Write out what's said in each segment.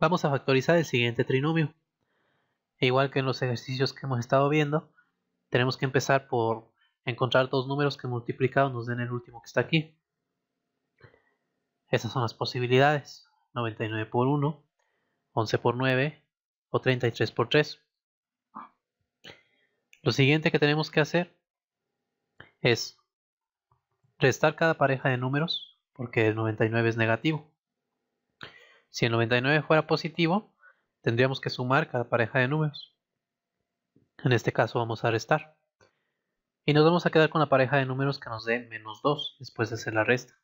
Vamos a factorizar el siguiente trinomio. E igual que en los ejercicios que hemos estado viendo, tenemos que empezar por encontrar dos números que multiplicados nos den el último que está aquí. Estas son las posibilidades. 99 por 1, 11 por 9 o 33 por 3. Lo siguiente que tenemos que hacer es restar cada pareja de números, porque el 99 es negativo. Si el 99 fuera positivo, tendríamos que sumar cada pareja de números. En este caso vamos a restar. Y nos vamos a quedar con la pareja de números que nos dé menos 2 después de hacer la resta.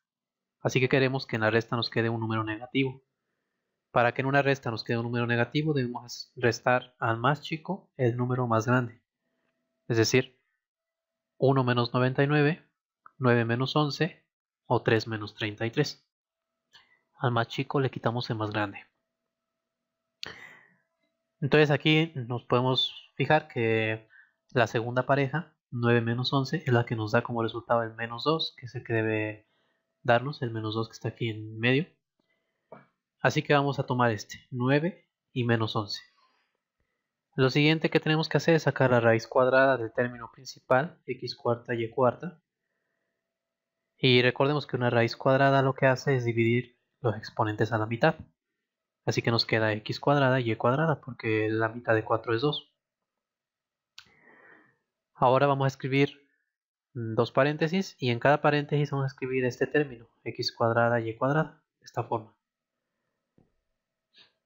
Así que queremos que en la resta nos quede un número negativo. Para que en una resta nos quede un número negativo debemos restar al más chico el número más grande. Es decir, 1 menos 99, 9 menos 11 o 3 menos 33 al más chico le quitamos el más grande. Entonces aquí nos podemos fijar que la segunda pareja, 9 menos 11, es la que nos da como resultado el menos 2, que es el que debe darnos, el menos 2 que está aquí en medio. Así que vamos a tomar este, 9 y menos 11. Lo siguiente que tenemos que hacer es sacar la raíz cuadrada del término principal, x cuarta y e cuarta. Y recordemos que una raíz cuadrada lo que hace es dividir los exponentes a la mitad. Así que nos queda x cuadrada y y cuadrada porque la mitad de 4 es 2. Ahora vamos a escribir mm, dos paréntesis y en cada paréntesis vamos a escribir este término, x cuadrada y cuadrada, de esta forma.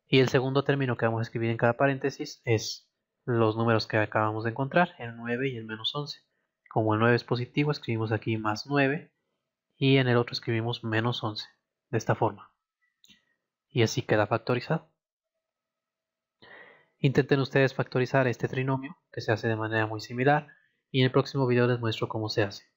Y el segundo término que vamos a escribir en cada paréntesis es los números que acabamos de encontrar, el 9 y el menos 11. Como el 9 es positivo, escribimos aquí más 9 y en el otro escribimos menos 11 de esta forma. Y así queda factorizado. Intenten ustedes factorizar este trinomio, que se hace de manera muy similar, y en el próximo video les muestro cómo se hace.